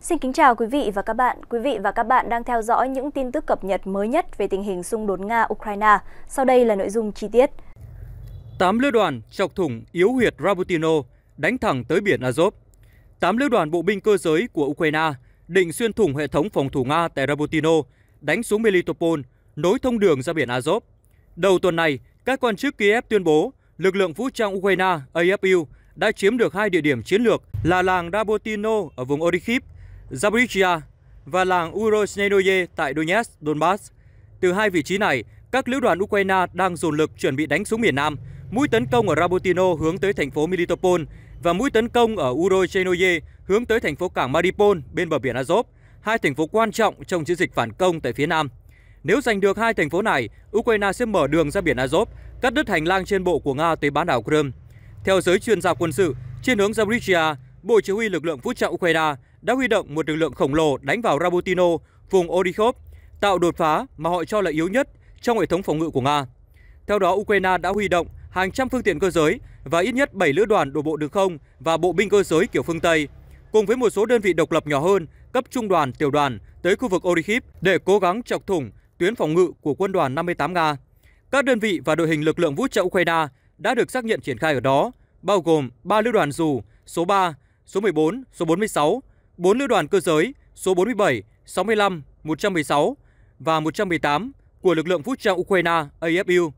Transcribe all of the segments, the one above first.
Xin kính chào quý vị và các bạn. Quý vị và các bạn đang theo dõi những tin tức cập nhật mới nhất về tình hình xung đột Nga-Ukraine. Sau đây là nội dung chi tiết. Tám lữ đoàn chọc thủng yếu huyệt Rabutino, đánh thẳng tới biển Azov. Tám lữ đoàn bộ binh cơ giới của Ukraine định xuyên thủng hệ thống phòng thủ Nga tại Rabutino, đánh xuống Melitopol, nối thông đường ra biển Azov. Đầu tuần này, các quan chức Kiev tuyên bố lực lượng vũ trang Ukraine AFU đã chiếm được hai địa điểm chiến lược là làng rabutino ở vùng Orikhiv Zaporizhia và làng Urosnenoye tại Donetsk, Donbass. Từ hai vị trí này, các lữ đoàn Ukraine đang dồn lực chuẩn bị đánh xuống miền Nam. Mũi tấn công ở Rabotino hướng tới thành phố Militopol và mũi tấn công ở Urosenoye hướng tới thành phố cảng Mariupol bên bờ biển Azov, hai thành phố quan trọng trong chiến dịch phản công tại phía Nam. Nếu giành được hai thành phố này, Ukraine sẽ mở đường ra biển Azov, cắt đứt hành lang trên bộ của Nga tới bán đảo Crimea. Theo giới chuyên gia quân sự, trên hướng Zaporizhia, Bộ Chỉ huy lực lượng vũ trang Ukraine đã huy động một lực lượng khổng lồ đánh vào Rabutino, vùng Orikhov, tạo đột phá mà họ cho là yếu nhất trong hệ thống phòng ngự của Nga. Theo đó, Ukraine đã huy động hàng trăm phương tiện cơ giới và ít nhất 7 lữ đoàn đổ bộ đường không và bộ binh cơ giới kiểu phương Tây, cùng với một số đơn vị độc lập nhỏ hơn, cấp trung đoàn, tiểu đoàn tới khu vực Orikhiv để cố gắng chọc thủng tuyến phòng ngự của quân đoàn 58 Nga. Các đơn vị và đội hình lực lượng vũ trang Ukraine đã được xác nhận triển khai ở đó, bao gồm 3 lữ đoàn dù số 3, số 14, số 46, 4 lữ đoàn cơ giới số 47, 65, 116 và 118 của lực lượng vũ trang Ukraine AFU.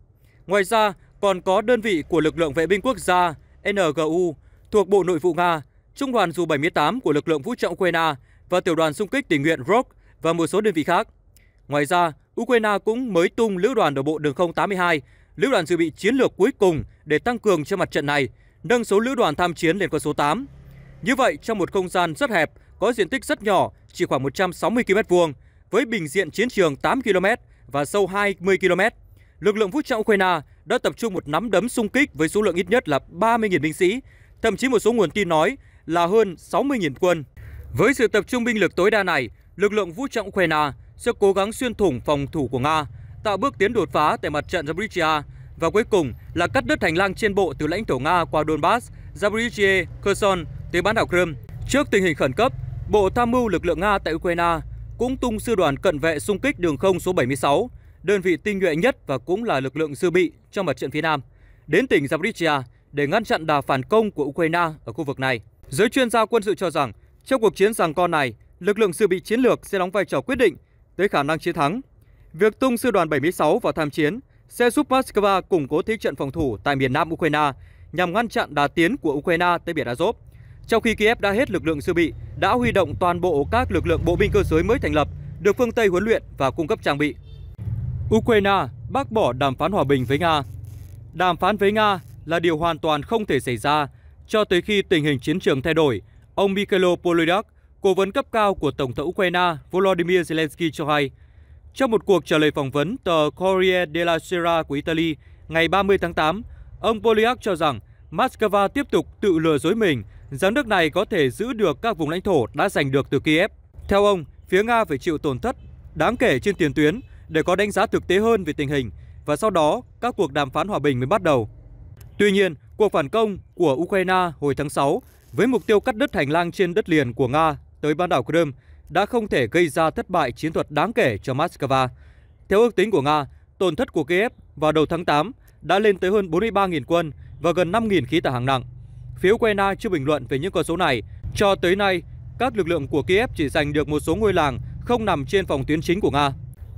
Ngoài ra, còn có đơn vị của lực lượng vệ binh quốc gia NGU thuộc Bộ Nội vụ Nga, Trung đoàn dù 78 của lực lượng vũ trang Ukraine và tiểu đoàn xung kích tình nguyện ROK và một số đơn vị khác. Ngoài ra, Ukraine cũng mới tung lữ đoàn đổ bộ đường không 82, lữ đoàn dự bị chiến lược cuối cùng để tăng cường cho mặt trận này, nâng số lữ đoàn tham chiến lên con số 8. Như vậy, trong một không gian rất hẹp, có diện tích rất nhỏ, chỉ khoảng 160 km vuông, với bình diện chiến trường 8 km và sâu 20 km, lực lượng vũ trang Ukraine đã tập trung một nắm đấm xung kích với số lượng ít nhất là 30.000 binh sĩ, thậm chí một số nguồn tin nói là hơn 60.000 quân. Với sự tập trung binh lực tối đa này, lực lượng vũ trang Ukraine sẽ cố gắng xuyên thủng phòng thủ của Nga, tạo bước tiến đột phá tại mặt trận Zaporizhia và cuối cùng là cắt đứt hành lang trên bộ từ lãnh thổ Nga qua Donbass, Zaporizhia, Kherson tới bán đảo Crimea, trước tình hình khẩn cấp, Bộ Tham mưu lực lượng Nga tại Ukraine cũng tung sư đoàn cận vệ xung kích đường không số 76, đơn vị tinh nhuệ nhất và cũng là lực lượng dự bị trong mặt trận phía Nam, đến tỉnh Zaporizhia để ngăn chặn đà phản công của Ukraine ở khu vực này. Giới chuyên gia quân sự cho rằng, trong cuộc chiến giằng con này, lực lượng dự bị chiến lược sẽ đóng vai trò quyết định tới khả năng chiến thắng. Việc tung sư đoàn 76 vào tham chiến sẽ giúp Moscow củng cố thế trận phòng thủ tại miền nam Ukraine nhằm ngăn chặn đà tiến của Ukraine tới biển Azov. Trong khi Kiev đã hết lực lượng dự bị, đã huy động toàn bộ các lực lượng bộ binh cơ giới mới thành lập, được phương Tây huấn luyện và cung cấp trang bị. Ukraine bác bỏ đàm phán hòa bình với Nga. Đàm phán với Nga là điều hoàn toàn không thể xảy ra cho tới khi tình hình chiến trường thay đổi, ông Mikhailo Polyak, cố vấn cấp cao của Tổng thống Ukraine Volodymyr Zelensky cho hay. Trong một cuộc trả lời phỏng vấn tờ Corriere della Sera của Italy ngày 30 tháng 8, ông Polyak cho rằng Moscow tiếp tục tự lừa dối mình giám nước này có thể giữ được các vùng lãnh thổ đã giành được từ Kiev. Theo ông, phía Nga phải chịu tổn thất đáng kể trên tiền tuyến để có đánh giá thực tế hơn về tình hình và sau đó các cuộc đàm phán hòa bình mới bắt đầu. Tuy nhiên, cuộc phản công của Ukraine hồi tháng 6 với mục tiêu cắt đứt hành lang trên đất liền của Nga tới bán đảo Crimea đã không thể gây ra thất bại chiến thuật đáng kể cho Moscow. Theo ước tính của Nga, tổn thất của Kiev vào đầu tháng 8 đã lên tới hơn 43.000 quân và gần 5.000 khí tải hạng nặng. Phía Ukraine chưa bình luận về những con số này. Cho tới nay, các lực lượng của Kiev chỉ giành được một số ngôi làng không nằm trên phòng tuyến chính của Nga.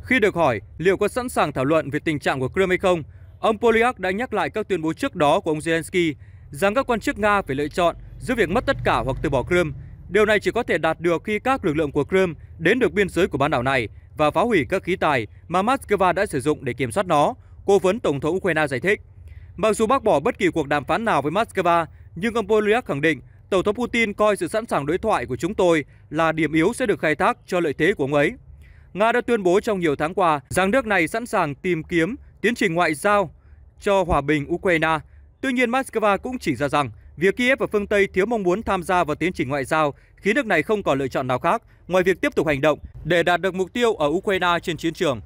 Khi được hỏi liệu có sẵn sàng thảo luận về tình trạng của Crimea không, ông Polyak đã nhắc lại các tuyên bố trước đó của ông Zelensky rằng các quan chức Nga phải lựa chọn giữa việc mất tất cả hoặc từ bỏ Crimea. Điều này chỉ có thể đạt được khi các lực lượng của Crimea đến được biên giới của bán đảo này và phá hủy các khí tài mà Moscow đã sử dụng để kiểm soát nó, cố vấn Tổng thống Ukraine giải thích. Mặc dù bác bỏ bất kỳ cuộc đàm phán nào với Moscow, nhưng ông Polyak khẳng định Tổng thống Putin coi sự sẵn sàng đối thoại của chúng tôi là điểm yếu sẽ được khai thác cho lợi thế của ông ấy. Nga đã tuyên bố trong nhiều tháng qua rằng nước này sẵn sàng tìm kiếm tiến trình ngoại giao cho hòa bình Ukraine. Tuy nhiên, Moscow cũng chỉ ra rằng việc Kiev và phương Tây thiếu mong muốn tham gia vào tiến trình ngoại giao khiến nước này không còn lựa chọn nào khác ngoài việc tiếp tục hành động để đạt được mục tiêu ở Ukraine trên chiến trường.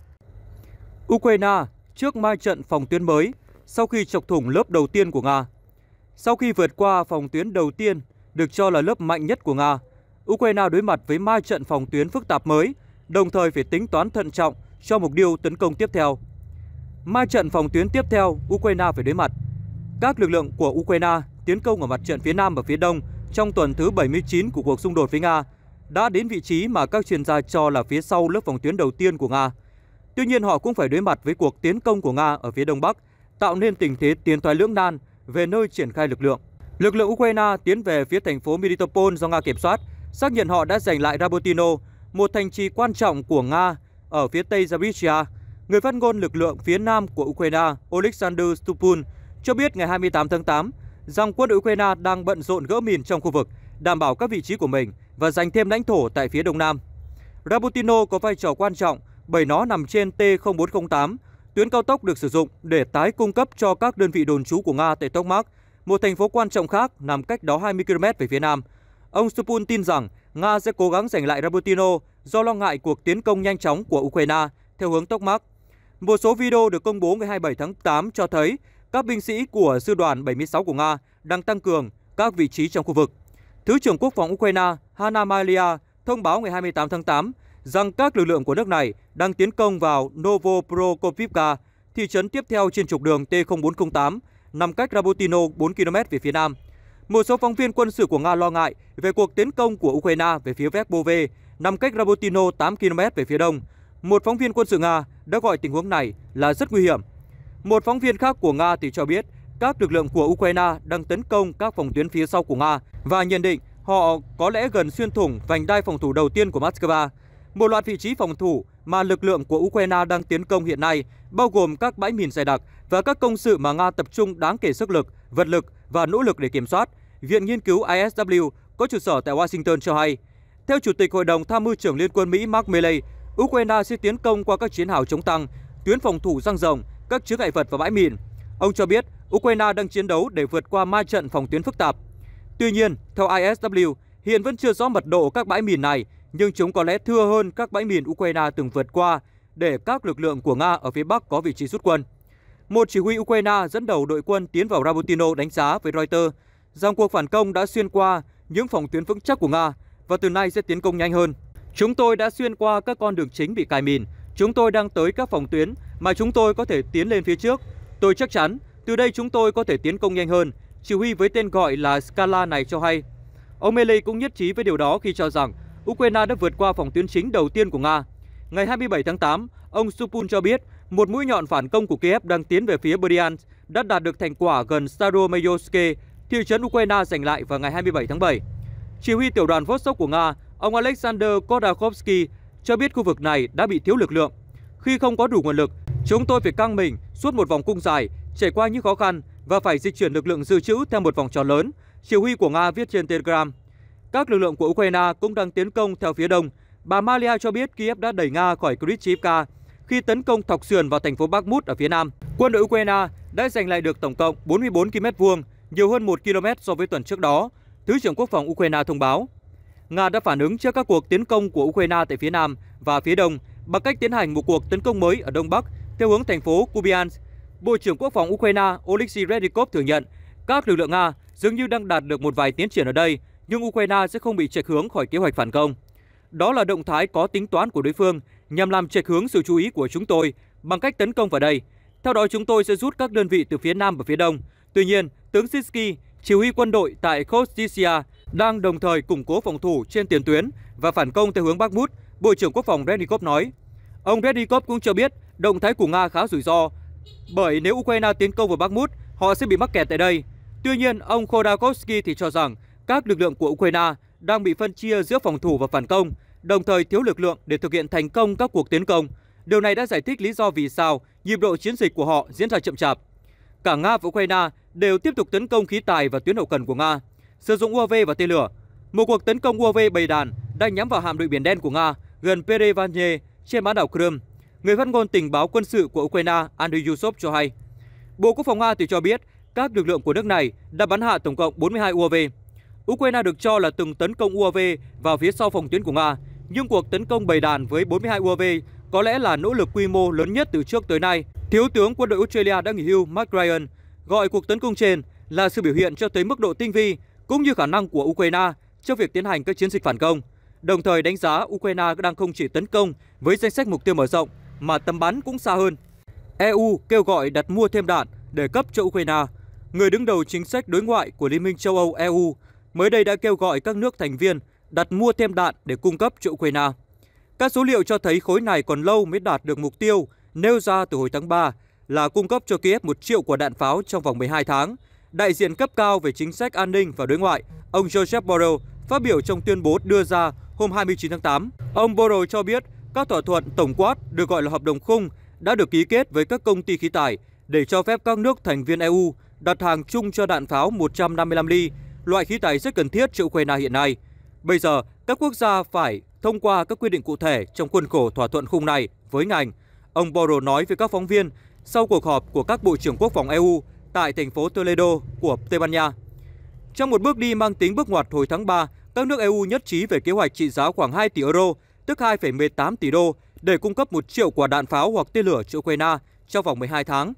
Ukraine trước mai trận phòng tuyến mới sau khi chọc thủng lớp đầu tiên của Nga sau khi vượt qua phòng tuyến đầu tiên, được cho là lớp mạnh nhất của Nga, Ukraine đối mặt với ma trận phòng tuyến phức tạp mới, đồng thời phải tính toán thận trọng cho mục tiêu tấn công tiếp theo. Ma trận phòng tuyến tiếp theo Ukraine phải đối mặt. Các lực lượng của Ukraine tiến công ở mặt trận phía Nam và phía Đông trong tuần thứ 79 của cuộc xung đột với Nga đã đến vị trí mà các chuyên gia cho là phía sau lớp phòng tuyến đầu tiên của Nga. Tuy nhiên họ cũng phải đối mặt với cuộc tiến công của Nga ở phía Đông Bắc, tạo nên tình thế tiến thoái lưỡng nan về nơi triển khai lực lượng. Lực lượng Ukraine tiến về phía thành phố Melitopol do Nga kiểm soát, xác nhận họ đã giành lại Rabotino, một thành trì quan trọng của Nga ở phía tây Zaporizhia. Người phát ngôn lực lượng phía nam của Ukraine Oleksandr Stupun cho biết ngày 28 tháng 8 rằng quân Ukraine đang bận rộn gỡ mìn trong khu vực, đảm bảo các vị trí của mình và giành thêm lãnh thổ tại phía đông nam. Rabotino có vai trò quan trọng bởi nó nằm trên T-0408, Tuyến cao tốc được sử dụng để tái cung cấp cho các đơn vị đồn trú của Nga tại Tokmak, một thành phố quan trọng khác nằm cách đó 20 km về phía nam. Ông Stupun tin rằng Nga sẽ cố gắng giành lại Rabotino do lo ngại cuộc tiến công nhanh chóng của Ukraine theo hướng Tokmak. Một số video được công bố ngày 27 tháng 8 cho thấy các binh sĩ của sư đoàn 76 của Nga đang tăng cường các vị trí trong khu vực. Thứ trưởng Quốc phòng Ukraine Hanna Malia thông báo ngày 28 tháng 8 rằng các lực lượng của nước này đang tiến công vào Novoprokovivka, thị trấn tiếp theo trên trục đường T0408, nằm cách Rabotino 4 km về phía nam. Một số phóng viên quân sự của Nga lo ngại về cuộc tiến công của Ukraine về phía Vekbove, nằm cách Rabotino 8 km về phía đông. Một phóng viên quân sự Nga đã gọi tình huống này là rất nguy hiểm. Một phóng viên khác của Nga thì cho biết các lực lượng của Ukraine đang tấn công các phòng tuyến phía sau của Nga và nhận định họ có lẽ gần xuyên thủng vành đai phòng thủ đầu tiên của Moscow. Một loạt vị trí phòng thủ mà lực lượng của Ukraine đang tiến công hiện nay, bao gồm các bãi mìn dày đặc và các công sự mà Nga tập trung đáng kể sức lực, vật lực và nỗ lực để kiểm soát, Viện Nghiên cứu ISW có trụ sở tại Washington cho hay. Theo Chủ tịch Hội đồng Tham mưu trưởng Liên quân Mỹ Mark Milley, Ukraine sẽ tiến công qua các chiến hào chống tăng, tuyến phòng thủ răng rồng, các chứa ngại vật và bãi mìn. Ông cho biết Ukraine đang chiến đấu để vượt qua ma trận phòng tuyến phức tạp. Tuy nhiên, theo ISW, hiện vẫn chưa rõ mật độ các bãi mìn này nhưng chúng có lẽ thưa hơn các bãi mìn Ukraine từng vượt qua để các lực lượng của Nga ở phía Bắc có vị trí rút quân. Một chỉ huy Ukraine dẫn đầu đội quân tiến vào Rabotino đánh giá với Reuters rằng cuộc phản công đã xuyên qua những phòng tuyến vững chắc của Nga và từ nay sẽ tiến công nhanh hơn. Chúng tôi đã xuyên qua các con đường chính bị cài mìn. Chúng tôi đang tới các phòng tuyến mà chúng tôi có thể tiến lên phía trước. Tôi chắc chắn, từ đây chúng tôi có thể tiến công nhanh hơn. Chỉ huy với tên gọi là Scala này cho hay. Ông Melee cũng nhất trí với điều đó khi cho rằng Ukraine đã vượt qua phòng tuyến chính đầu tiên của Nga. Ngày 27 tháng 8, ông Supun cho biết một mũi nhọn phản công của Kiev đang tiến về phía Bryansk đã đạt được thành quả gần Staromayoske, thị trấn Ukraine giành lại vào ngày 27 tháng 7. Chỉ huy tiểu đoàn Vostok của Nga, ông Alexander Kodakovsky cho biết khu vực này đã bị thiếu lực lượng. Khi không có đủ nguồn lực, chúng tôi phải căng mình suốt một vòng cung dài, trải qua những khó khăn và phải di chuyển lực lượng dự trữ theo một vòng tròn lớn, chỉ huy của Nga viết trên Telegram. Các lực lượng của Ukraine cũng đang tiến công theo phía đông. Bà Malia cho biết Kiev đã đẩy Nga khỏi Krychivka khi tấn công thọc sườn vào thành phố Bakhmut ở phía nam. Quân đội Ukraine đã giành lại được tổng cộng 44 km vuông, nhiều hơn 1 km so với tuần trước đó, Thứ trưởng Quốc phòng Ukraine thông báo. Nga đã phản ứng trước các cuộc tiến công của Ukraine tại phía nam và phía đông bằng cách tiến hành một cuộc tấn công mới ở đông bắc theo hướng thành phố Kupiansk. Bộ trưởng Quốc phòng Ukraine Oleksiy Redikov thừa nhận các lực lượng Nga dường như đang đạt được một vài tiến triển ở đây, nhưng Ukraine sẽ không bị chệch hướng khỏi kế hoạch phản công. Đó là động thái có tính toán của đối phương nhằm làm chệch hướng sự chú ý của chúng tôi bằng cách tấn công vào đây. Theo đó, chúng tôi sẽ rút các đơn vị từ phía Nam và phía Đông. Tuy nhiên, tướng Siski, chỉ huy quân đội tại Khostia, đang đồng thời củng cố phòng thủ trên tiền tuyến và phản công theo hướng Bakhmut, Bộ trưởng Quốc phòng Rednikov nói. Ông Rednikov cũng cho biết động thái của Nga khá rủi ro, bởi nếu Ukraine tiến công vào Bakhmut, họ sẽ bị mắc kẹt tại đây. Tuy nhiên, ông Khodakovsky thì cho rằng các lực lượng của Ukraine đang bị phân chia giữa phòng thủ và phản công, đồng thời thiếu lực lượng để thực hiện thành công các cuộc tiến công. Điều này đã giải thích lý do vì sao nhịp độ chiến dịch của họ diễn ra chậm chạp. Cả Nga và Ukraine đều tiếp tục tấn công khí tài và tuyến hậu cần của Nga, sử dụng UAV và tên lửa. Một cuộc tấn công UAV bầy đàn đang nhắm vào hạm đội Biển Đen của Nga gần Perevanye trên bán đảo Crimea. Người phát ngôn tình báo quân sự của Ukraine Andriy Yusov cho hay, Bộ Quốc phòng Nga thì cho biết các lực lượng của nước này đã bắn hạ tổng cộng 42 UAV. Ukraine được cho là từng tấn công UAV vào phía sau phòng tuyến của Nga, nhưng cuộc tấn công bầy đàn với 42 UAV có lẽ là nỗ lực quy mô lớn nhất từ trước tới nay. Thiếu tướng quân đội Australia đã nghỉ hưu Mark Ryan gọi cuộc tấn công trên là sự biểu hiện cho thấy mức độ tinh vi cũng như khả năng của Ukraine trong việc tiến hành các chiến dịch phản công, đồng thời đánh giá Ukraine đang không chỉ tấn công với danh sách mục tiêu mở rộng mà tầm bắn cũng xa hơn. EU kêu gọi đặt mua thêm đạn để cấp cho Ukraine. Người đứng đầu chính sách đối ngoại của Liên minh châu Âu EU mới đây đã kêu gọi các nước thành viên đặt mua thêm đạn để cung cấp cho Ukraine. Các số liệu cho thấy khối này còn lâu mới đạt được mục tiêu nêu ra từ hồi tháng 3 là cung cấp cho Kiev 1 triệu quả đạn pháo trong vòng 12 tháng. Đại diện cấp cao về chính sách an ninh và đối ngoại, ông Joseph Borrell phát biểu trong tuyên bố đưa ra hôm 29 tháng 8. Ông Borrell cho biết các thỏa thuận tổng quát được gọi là hợp đồng khung đã được ký kết với các công ty khí tải để cho phép các nước thành viên EU đặt hàng chung cho đạn pháo 155 ly loại khí tài rất cần thiết cho Ukraine hiện nay. Bây giờ, các quốc gia phải thông qua các quy định cụ thể trong khuôn khổ thỏa thuận khung này với ngành. Ông Borrell nói với các phóng viên sau cuộc họp của các bộ trưởng quốc phòng EU tại thành phố Toledo của Tây Ban Nha. Trong một bước đi mang tính bước ngoặt hồi tháng 3, các nước EU nhất trí về kế hoạch trị giá khoảng 2 tỷ euro, tức 2,18 tỷ đô, để cung cấp 1 triệu quả đạn pháo hoặc tên lửa cho Ukraine trong vòng 12 tháng.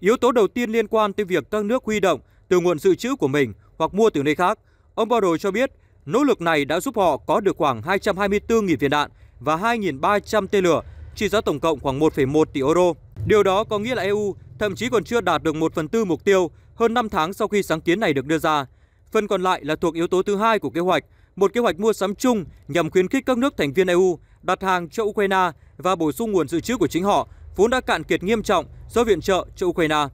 Yếu tố đầu tiên liên quan tới việc các nước huy động từ nguồn dự trữ của mình hoặc mua từ nơi khác. Ông Borrell cho biết, nỗ lực này đã giúp họ có được khoảng 224.000 viên đạn và 2.300 tên lửa, trị giá tổng cộng khoảng 1,1 tỷ euro. Điều đó có nghĩa là EU thậm chí còn chưa đạt được 1 phần tư mục tiêu hơn 5 tháng sau khi sáng kiến này được đưa ra. Phần còn lại là thuộc yếu tố thứ hai của kế hoạch, một kế hoạch mua sắm chung nhằm khuyến khích các nước thành viên EU đặt hàng cho Ukraine và bổ sung nguồn dự trữ của chính họ vốn đã cạn kiệt nghiêm trọng do viện trợ cho Ukraine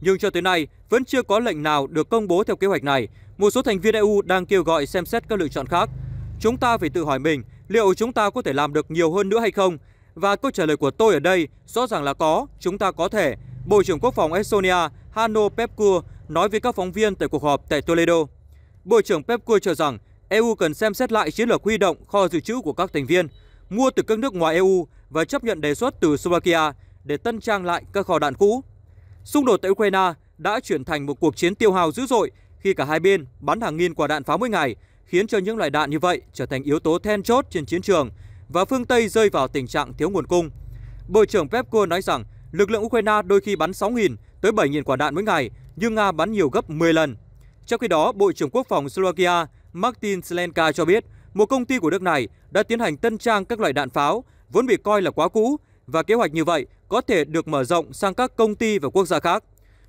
nhưng cho tới nay vẫn chưa có lệnh nào được công bố theo kế hoạch này. Một số thành viên EU đang kêu gọi xem xét các lựa chọn khác. Chúng ta phải tự hỏi mình liệu chúng ta có thể làm được nhiều hơn nữa hay không? Và câu trả lời của tôi ở đây rõ ràng là có, chúng ta có thể. Bộ trưởng Quốc phòng Estonia Hanno Pepkur nói với các phóng viên tại cuộc họp tại Toledo. Bộ trưởng Pepkur cho rằng EU cần xem xét lại chiến lược huy động kho dự trữ của các thành viên, mua từ các nước ngoài EU và chấp nhận đề xuất từ Slovakia để tân trang lại các kho đạn cũ. Xung đột tại Ukraine đã chuyển thành một cuộc chiến tiêu hao dữ dội khi cả hai bên bắn hàng nghìn quả đạn pháo mỗi ngày, khiến cho những loại đạn như vậy trở thành yếu tố then chốt trên chiến trường và phương Tây rơi vào tình trạng thiếu nguồn cung. Bộ trưởng Pepco nói rằng lực lượng Ukraine đôi khi bắn 6.000 tới 7.000 quả đạn mỗi ngày, nhưng Nga bắn nhiều gấp 10 lần. Trong khi đó, Bộ trưởng Quốc phòng Slovakia Martin Zelenka cho biết một công ty của nước này đã tiến hành tân trang các loại đạn pháo vốn bị coi là quá cũ và kế hoạch như vậy có thể được mở rộng sang các công ty và quốc gia khác.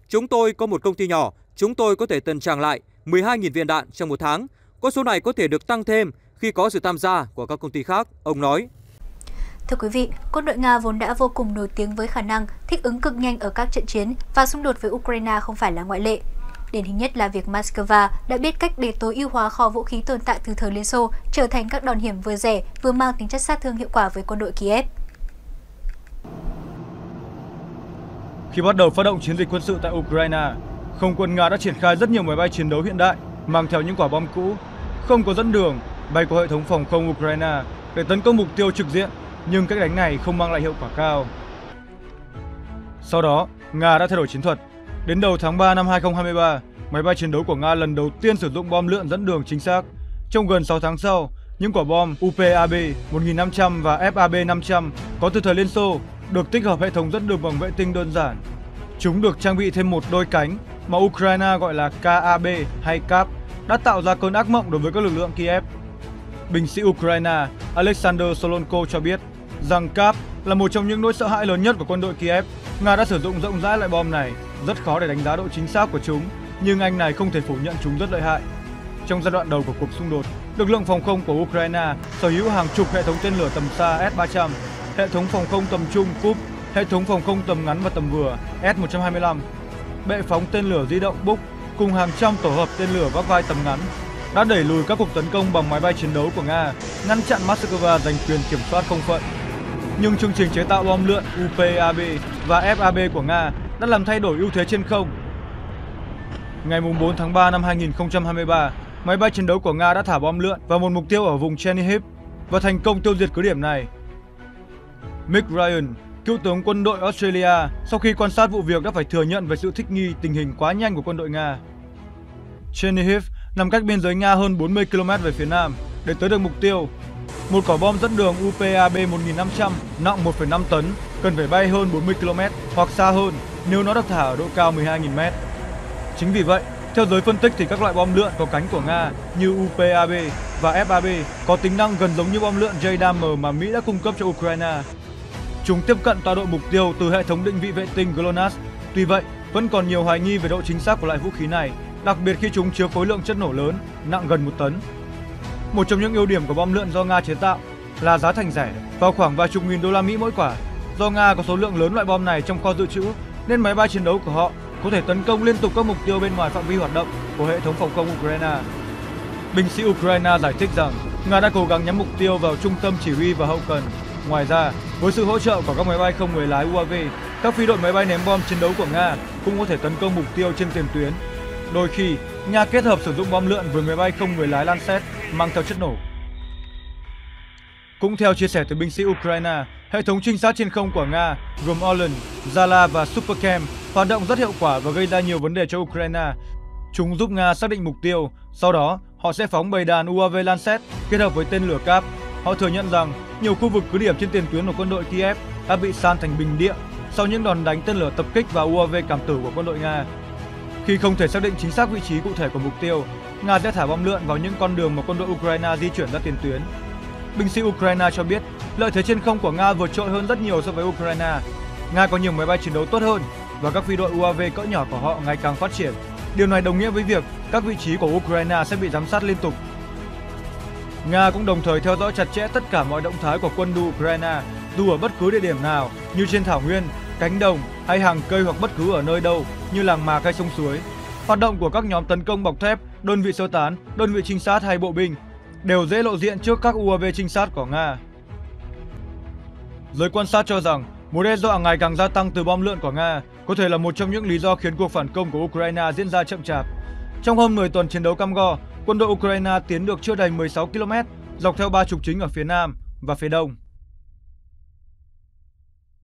Chúng tôi có một công ty nhỏ, chúng tôi có thể tân trang lại 12.000 viên đạn trong một tháng. Con số này có thể được tăng thêm khi có sự tham gia của các công ty khác, ông nói. Thưa quý vị, quân đội Nga vốn đã vô cùng nổi tiếng với khả năng thích ứng cực nhanh ở các trận chiến và xung đột với Ukraine không phải là ngoại lệ. Điển hình nhất là việc Moscow đã biết cách để tối ưu hóa kho vũ khí tồn tại từ thời Liên Xô trở thành các đòn hiểm vừa rẻ vừa mang tính chất sát thương hiệu quả với quân đội Kiev. Khi bắt đầu phát động chiến dịch quân sự tại Ukraine, không quân Nga đã triển khai rất nhiều máy bay chiến đấu hiện đại mang theo những quả bom cũ, không có dẫn đường, bay qua hệ thống phòng không Ukraine để tấn công mục tiêu trực diện, nhưng cách đánh này không mang lại hiệu quả cao. Sau đó, Nga đã thay đổi chiến thuật. Đến đầu tháng 3 năm 2023, máy bay chiến đấu của Nga lần đầu tiên sử dụng bom lượn dẫn đường chính xác. Trong gần 6 tháng sau, những quả bom UPAB 1500 và FAB 500 có từ thời Liên Xô được tích hợp hệ thống dẫn đường bằng vệ tinh đơn giản. Chúng được trang bị thêm một đôi cánh mà Ukraine gọi là KAB hay CAP đã tạo ra cơn ác mộng đối với các lực lượng Kiev. Binh sĩ Ukraine Alexander Solonko cho biết rằng CAP là một trong những nỗi sợ hãi lớn nhất của quân đội Kiev. Nga đã sử dụng rộng rãi loại bom này, rất khó để đánh giá độ chính xác của chúng, nhưng anh này không thể phủ nhận chúng rất lợi hại. Trong giai đoạn đầu của cuộc xung đột, lực lượng phòng không của Ukraine sở hữu hàng chục hệ thống tên lửa tầm xa S-300 hệ thống phòng không tầm trung CUP, hệ thống phòng không tầm ngắn và tầm vừa S-125, bệ phóng tên lửa di động Buk cùng hàng trăm tổ hợp tên lửa vác vai tầm ngắn đã đẩy lùi các cuộc tấn công bằng máy bay chiến đấu của Nga, ngăn chặn Moscow giành quyền kiểm soát không phận. Nhưng chương trình chế tạo bom lượn UPAB và FAB của Nga đã làm thay đổi ưu thế trên không. Ngày 4 tháng 3 năm 2023, máy bay chiến đấu của Nga đã thả bom lượn vào một mục tiêu ở vùng Chernihiv và thành công tiêu diệt cứ điểm này Mick Ryan, cựu tướng quân đội Australia, sau khi quan sát vụ việc đã phải thừa nhận về sự thích nghi tình hình quá nhanh của quân đội Nga. Chernihiv nằm cách biên giới Nga hơn 40 km về phía nam để tới được mục tiêu. Một quả bom dẫn đường UPAB 1500 nặng 1,5 tấn cần phải bay hơn 40 km hoặc xa hơn nếu nó được thả ở độ cao 12.000 m. Chính vì vậy, theo giới phân tích thì các loại bom lượn có cánh của Nga như UPAB và FAB có tính năng gần giống như bom lượn JDAM mà Mỹ đã cung cấp cho Ukraine Chúng tiếp cận tọa độ mục tiêu từ hệ thống định vị vệ tinh GLONASS. Tuy vậy, vẫn còn nhiều hoài nghi về độ chính xác của loại vũ khí này, đặc biệt khi chúng chứa khối lượng chất nổ lớn, nặng gần một tấn. Một trong những ưu điểm của bom lượn do Nga chế tạo là giá thành rẻ, vào khoảng vài chục nghìn đô la Mỹ mỗi quả. Do Nga có số lượng lớn loại bom này trong kho dự trữ, nên máy bay chiến đấu của họ có thể tấn công liên tục các mục tiêu bên ngoài phạm vi hoạt động của hệ thống phòng không Ukraine. Binh sĩ Ukraine giải thích rằng Nga đã cố gắng nhắm mục tiêu vào trung tâm chỉ huy và hậu cần Ngoài ra, với sự hỗ trợ của các máy bay không người lái UAV, các phi đội máy bay ném bom chiến đấu của Nga cũng có thể tấn công mục tiêu trên tiền tuyến. Đôi khi, Nga kết hợp sử dụng bom lượn với máy bay không người lái Lancet mang theo chất nổ. Cũng theo chia sẻ từ binh sĩ Ukraine, hệ thống trinh sát trên không của Nga gồm Orlan, Zala và Supercam hoạt động rất hiệu quả và gây ra nhiều vấn đề cho Ukraine. Chúng giúp Nga xác định mục tiêu, sau đó họ sẽ phóng bầy đàn UAV Lancet kết hợp với tên lửa CAP Họ thừa nhận rằng nhiều khu vực cứ điểm trên tiền tuyến của quân đội Kiev đã bị san thành bình địa sau những đòn đánh tên lửa tập kích và UAV cảm tử của quân đội Nga. Khi không thể xác định chính xác vị trí cụ thể của mục tiêu, Nga sẽ thả bom lượn vào những con đường mà quân đội Ukraine di chuyển ra tiền tuyến. Binh sĩ Ukraine cho biết lợi thế trên không của Nga vượt trội hơn rất nhiều so với Ukraine. Nga có nhiều máy bay chiến đấu tốt hơn và các phi đội UAV cỡ nhỏ của họ ngày càng phát triển. Điều này đồng nghĩa với việc các vị trí của Ukraine sẽ bị giám sát liên tục Nga cũng đồng thời theo dõi chặt chẽ tất cả mọi động thái của quân đội Ukraine, dù ở bất cứ địa điểm nào như trên thảo nguyên, cánh đồng hay hàng cây hoặc bất cứ ở nơi đâu như làng mạc hay sông suối. Hoạt động của các nhóm tấn công bọc thép, đơn vị sơ tán, đơn vị trinh sát hay bộ binh đều dễ lộ diện trước các UAV trinh sát của Nga. Giới quan sát cho rằng mối đe dọa ngày càng gia tăng từ bom lượn của Nga có thể là một trong những lý do khiến cuộc phản công của Ukraine diễn ra chậm chạp. Trong hơn 10 tuần chiến đấu cam go, quân đội Ukraine tiến được chưa đầy 16 km dọc theo ba trục chính ở phía nam và phía đông.